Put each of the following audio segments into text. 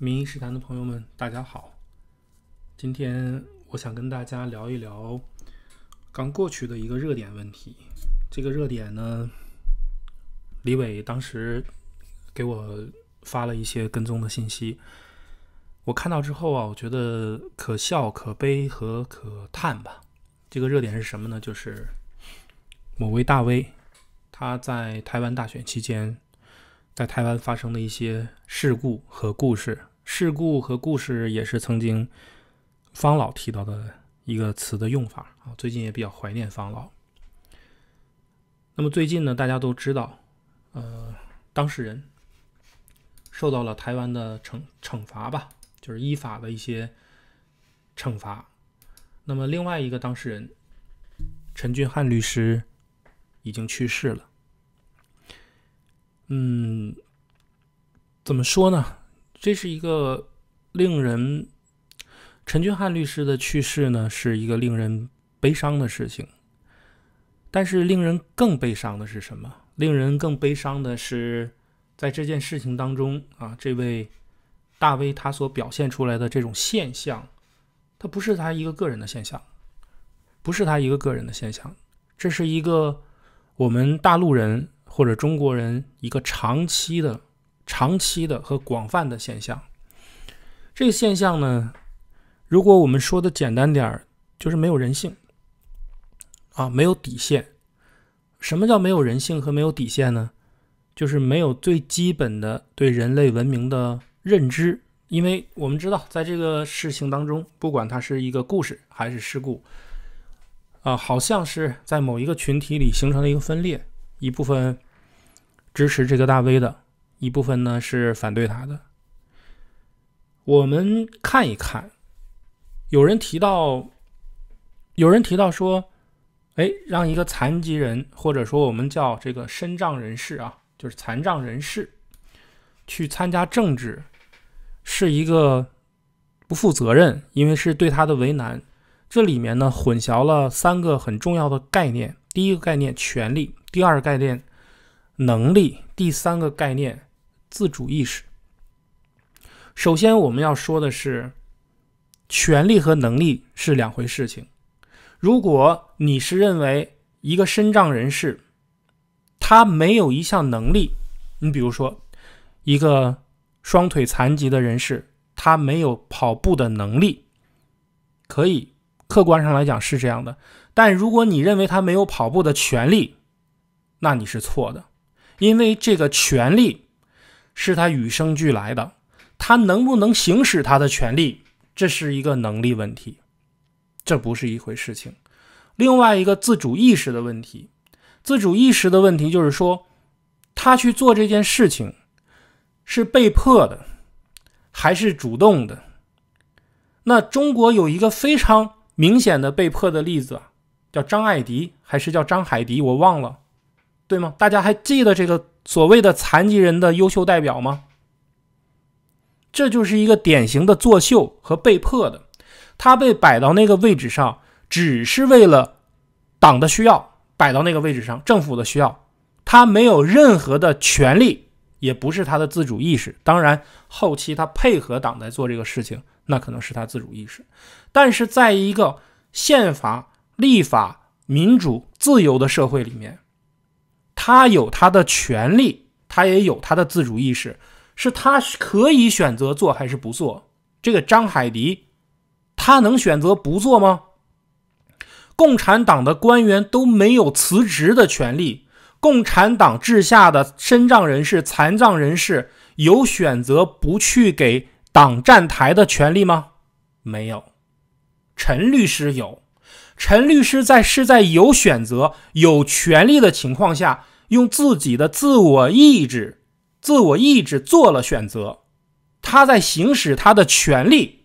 名医食堂的朋友们，大家好！今天我想跟大家聊一聊刚过去的一个热点问题。这个热点呢，李伟当时给我发了一些跟踪的信息，我看到之后啊，我觉得可笑、可悲和可叹吧。这个热点是什么呢？就是某位大 V 他在台湾大选期间在台湾发生的一些事故和故事。事故和故事也是曾经方老提到的一个词的用法啊，最近也比较怀念方老。那么最近呢，大家都知道，呃，当事人受到了台湾的惩惩罚吧，就是依法的一些惩罚。那么另外一个当事人陈俊翰律师已经去世了。嗯，怎么说呢？这是一个令人陈俊翰律师的去世呢，是一个令人悲伤的事情。但是令人更悲伤的是什么？令人更悲伤的是，在这件事情当中啊，这位大 V 他所表现出来的这种现象，它不是他一个个人的现象，不是他一个个人的现象，这是一个我们大陆人或者中国人一个长期的。长期的和广泛的现象，这个现象呢，如果我们说的简单点儿，就是没有人性啊，没有底线。什么叫没有人性和没有底线呢？就是没有最基本的对人类文明的认知。因为我们知道，在这个事情当中，不管它是一个故事还是事故，啊，好像是在某一个群体里形成了一个分裂，一部分支持这个大 V 的。一部分呢是反对他的。我们看一看，有人提到，有人提到说：“哎，让一个残疾人，或者说我们叫这个身障人士啊，就是残障人士，去参加政治，是一个不负责任，因为是对他的为难。”这里面呢混淆了三个很重要的概念：第一个概念，权利；第二概念，能力；第三个概念。自主意识。首先，我们要说的是，权利和能力是两回事。情如果你是认为一个身障人士，他没有一项能力，你比如说，一个双腿残疾的人士，他没有跑步的能力，可以客观上来讲是这样的。但如果你认为他没有跑步的权利，那你是错的，因为这个权利。是他与生俱来的，他能不能行使他的权利，这是一个能力问题，这不是一回事情。另外一个自主意识的问题，自主意识的问题就是说，他去做这件事情是被迫的，还是主动的？那中国有一个非常明显的被迫的例子，叫张爱迪还是叫张海迪，我忘了。对吗？大家还记得这个所谓的残疾人的优秀代表吗？这就是一个典型的作秀和被迫的。他被摆到那个位置上，只是为了党的需要，摆到那个位置上，政府的需要。他没有任何的权利，也不是他的自主意识。当然，后期他配合党在做这个事情，那可能是他自主意识。但是，在一个宪法、立法、民主、自由的社会里面。他有他的权利，他也有他的自主意识，是他可以选择做还是不做？这个张海迪，他能选择不做吗？共产党的官员都没有辞职的权利，共产党治下的身障人士、残障人士有选择不去给党站台的权利吗？没有。陈律师有，陈律师在是在有选择、有权利的情况下。用自己的自我意志、自我意志做了选择，他在行使他的权利，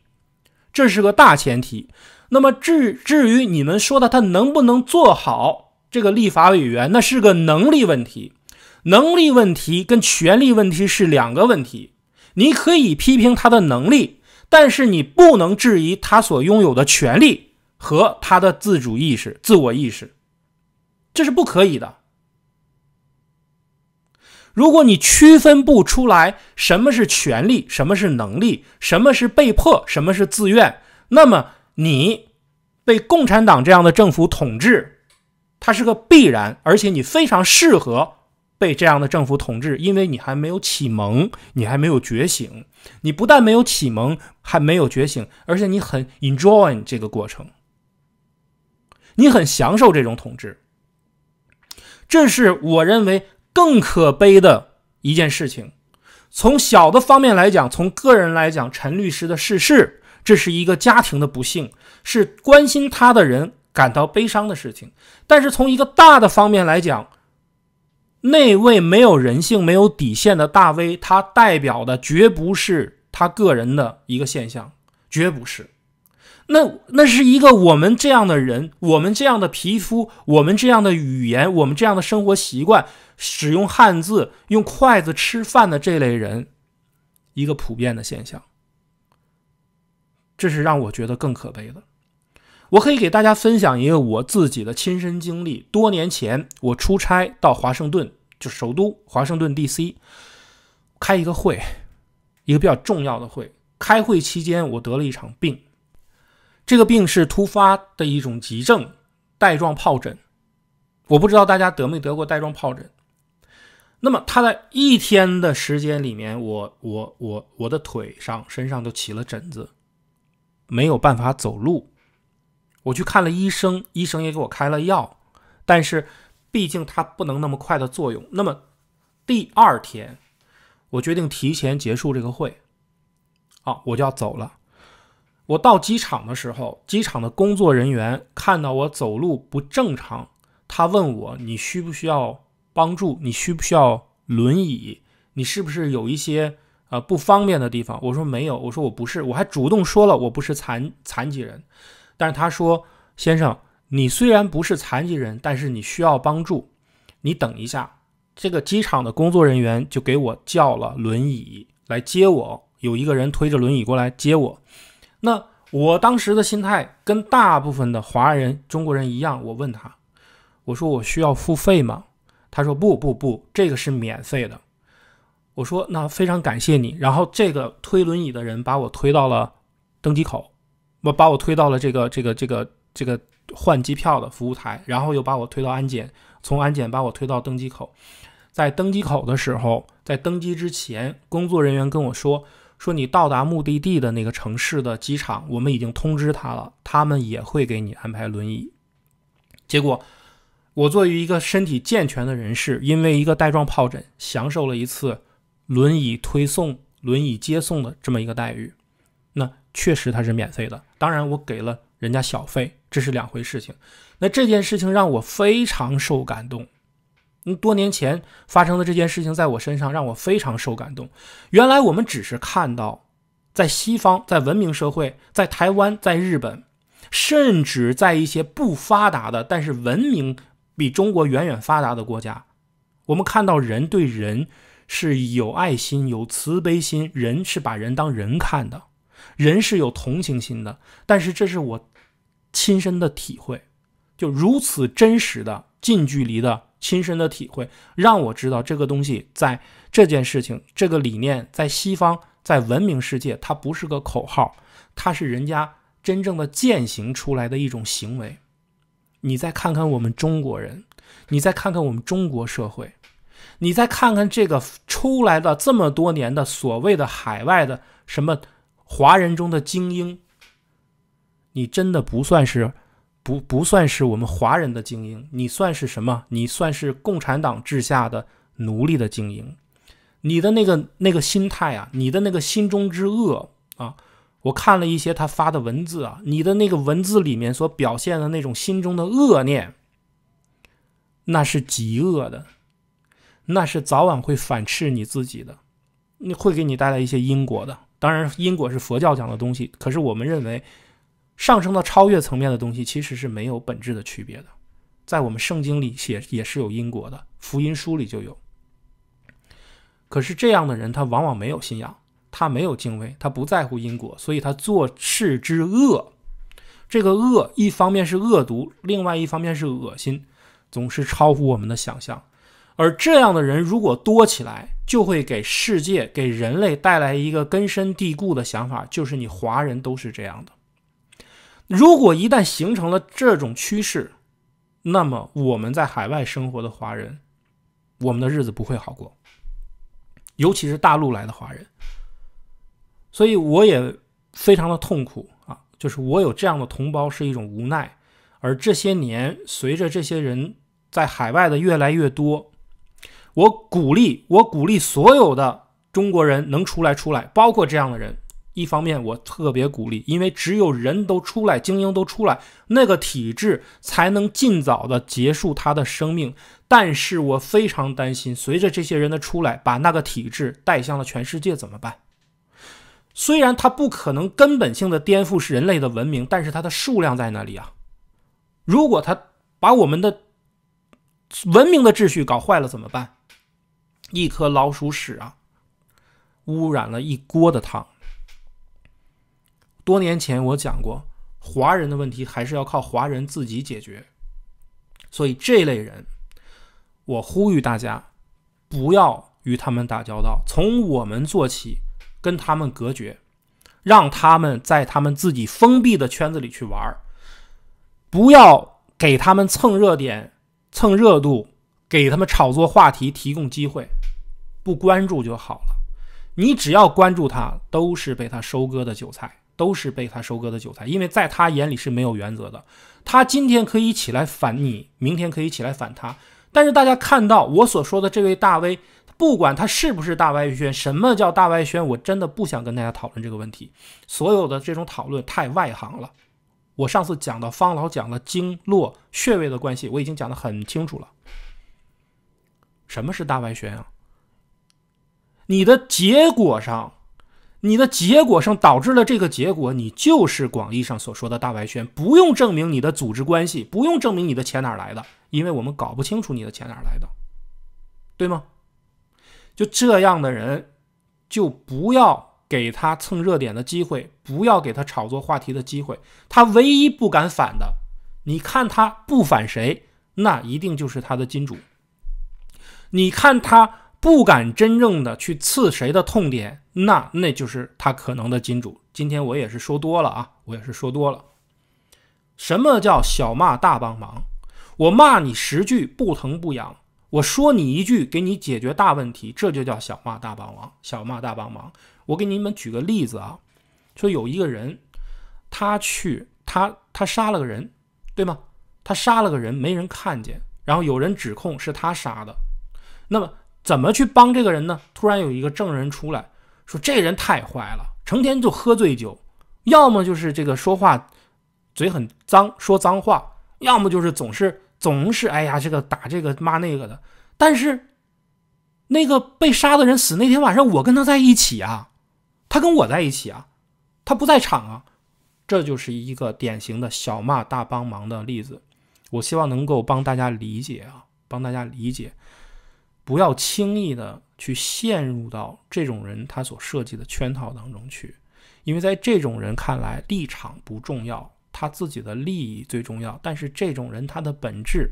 这是个大前提。那么至至于你们说的他能不能做好这个立法委员，那是个能力问题，能力问题跟权利问题是两个问题。你可以批评他的能力，但是你不能质疑他所拥有的权利和他的自主意识、自我意识，这是不可以的。如果你区分不出来什么是权利，什么是能力，什么是被迫，什么是自愿，那么你被共产党这样的政府统治，它是个必然，而且你非常适合被这样的政府统治，因为你还没有启蒙，你还没有觉醒，你不但没有启蒙，还没有觉醒，而且你很 enjoy 这个过程，你很享受这种统治，这是我认为。更可悲的一件事情，从小的方面来讲，从个人来讲，陈律师的逝世，这是一个家庭的不幸，是关心他的人感到悲伤的事情。但是从一个大的方面来讲，那位没有人性、没有底线的大 V，他代表的绝不是他个人的一个现象，绝不是。那那是一个我们这样的人，我们这样的皮肤，我们这样的语言，我们这样的生活习惯。使用汉字、用筷子吃饭的这类人，一个普遍的现象。这是让我觉得更可悲的。我可以给大家分享一个我自己的亲身经历：多年前，我出差到华盛顿，就首都华盛顿 DC，开一个会，一个比较重要的会。开会期间，我得了一场病，这个病是突发的一种急症——带状疱疹。我不知道大家得没得过带状疱疹。那么他在一天的时间里面，我我我我的腿上、身上都起了疹子，没有办法走路。我去看了医生，医生也给我开了药，但是毕竟它不能那么快的作用。那么第二天，我决定提前结束这个会，啊，我就要走了。我到机场的时候，机场的工作人员看到我走路不正常，他问我：“你需不需要？”帮助你需不需要轮椅？你是不是有一些呃不方便的地方？我说没有，我说我不是，我还主动说了我不是残残疾人。但是他说，先生，你虽然不是残疾人，但是你需要帮助。你等一下，这个机场的工作人员就给我叫了轮椅来接我。有一个人推着轮椅过来接我。那我当时的心态跟大部分的华人中国人一样，我问他，我说我需要付费吗？他说不不不，这个是免费的。我说那非常感谢你。然后这个推轮椅的人把我推到了登机口，我把我推到了这个这个这个这个换机票的服务台，然后又把我推到安检，从安检把我推到登机口。在登机口的时候，在登机之前，工作人员跟我说说你到达目的地的那个城市的机场，我们已经通知他了，他们也会给你安排轮椅。结果。我作为一个身体健全的人士，因为一个带状疱疹，享受了一次轮椅推送、轮椅接送的这么一个待遇，那确实它是免费的。当然，我给了人家小费，这是两回事情。那这件事情让我非常受感动。嗯，多年前发生的这件事情，在我身上让我非常受感动。原来我们只是看到，在西方、在文明社会、在台湾、在日本，甚至在一些不发达的但是文明。比中国远远发达的国家，我们看到人对人是有爱心、有慈悲心，人是把人当人看的，人是有同情心的。但是这是我亲身的体会，就如此真实的、近距离的、亲身的体会，让我知道这个东西在这件事情、这个理念在西方、在文明世界，它不是个口号，它是人家真正的践行出来的一种行为。你再看看我们中国人，你再看看我们中国社会，你再看看这个出来的这么多年的所谓的海外的什么华人中的精英，你真的不算是不不算是我们华人的精英，你算是什么？你算是共产党治下的奴隶的精英？你的那个那个心态啊，你的那个心中之恶啊！我看了一些他发的文字啊，你的那个文字里面所表现的那种心中的恶念，那是极恶的，那是早晚会反噬你自己的，会给你带来一些因果的。当然，因果是佛教讲的东西，可是我们认为上升到超越层面的东西其实是没有本质的区别的。在我们圣经里写也是有因果的，福音书里就有。可是这样的人他往往没有信仰。他没有敬畏，他不在乎因果，所以他做事之恶，这个恶一方面是恶毒，另外一方面是恶心，总是超乎我们的想象。而这样的人如果多起来，就会给世界、给人类带来一个根深蒂固的想法，就是你华人都是这样的。如果一旦形成了这种趋势，那么我们在海外生活的华人，我们的日子不会好过，尤其是大陆来的华人。所以我也非常的痛苦啊，就是我有这样的同胞是一种无奈。而这些年，随着这些人在海外的越来越多，我鼓励我鼓励所有的中国人能出来出来，包括这样的人。一方面我特别鼓励，因为只有人都出来，精英都出来，那个体制才能尽早的结束他的生命。但是我非常担心，随着这些人的出来，把那个体制带向了全世界，怎么办？虽然它不可能根本性的颠覆是人类的文明，但是它的数量在那里啊！如果它把我们的文明的秩序搞坏了怎么办？一颗老鼠屎啊，污染了一锅的汤。多年前我讲过，华人的问题还是要靠华人自己解决。所以这类人，我呼吁大家不要与他们打交道，从我们做起。跟他们隔绝，让他们在他们自己封闭的圈子里去玩儿，不要给他们蹭热点、蹭热度，给他们炒作话题提供机会，不关注就好了。你只要关注他，都是被他收割的韭菜，都是被他收割的韭菜，因为在他眼里是没有原则的。他今天可以起来反你，明天可以起来反他。但是大家看到我所说的这位大 V。不管他是不是大外宣，什么叫大外宣？我真的不想跟大家讨论这个问题。所有的这种讨论太外行了。我上次讲到方老讲了经络穴位的关系，我已经讲的很清楚了。什么是大外宣啊？你的结果上，你的结果上导致了这个结果，你就是广义上所说的“大外宣”。不用证明你的组织关系，不用证明你的钱哪来的，因为我们搞不清楚你的钱哪来的，对吗？就这样的人，就不要给他蹭热点的机会，不要给他炒作话题的机会。他唯一不敢反的，你看他不反谁，那一定就是他的金主。你看他不敢真正的去刺谁的痛点，那那就是他可能的金主。今天我也是说多了啊，我也是说多了。什么叫小骂大帮忙？我骂你十句不疼不痒。我说你一句，给你解决大问题，这就叫小骂大帮忙。小骂大帮忙，我给你们举个例子啊，说有一个人，他去他他杀了个人，对吗？他杀了个人，没人看见，然后有人指控是他杀的。那么怎么去帮这个人呢？突然有一个证人出来说，这人太坏了，成天就喝醉酒，要么就是这个说话嘴很脏，说脏话，要么就是总是。总是哎呀，这个打这个骂那个的，但是那个被杀的人死那天晚上，我跟他在一起啊，他跟我在一起啊，他不在场啊，这就是一个典型的小骂大帮忙的例子。我希望能够帮大家理解啊，帮大家理解，不要轻易的去陷入到这种人他所设计的圈套当中去，因为在这种人看来立场不重要。他自己的利益最重要，但是这种人他的本质，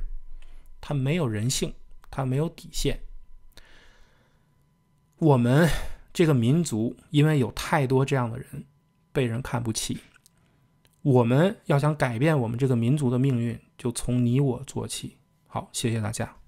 他没有人性，他没有底线。我们这个民族因为有太多这样的人，被人看不起。我们要想改变我们这个民族的命运，就从你我做起。好，谢谢大家。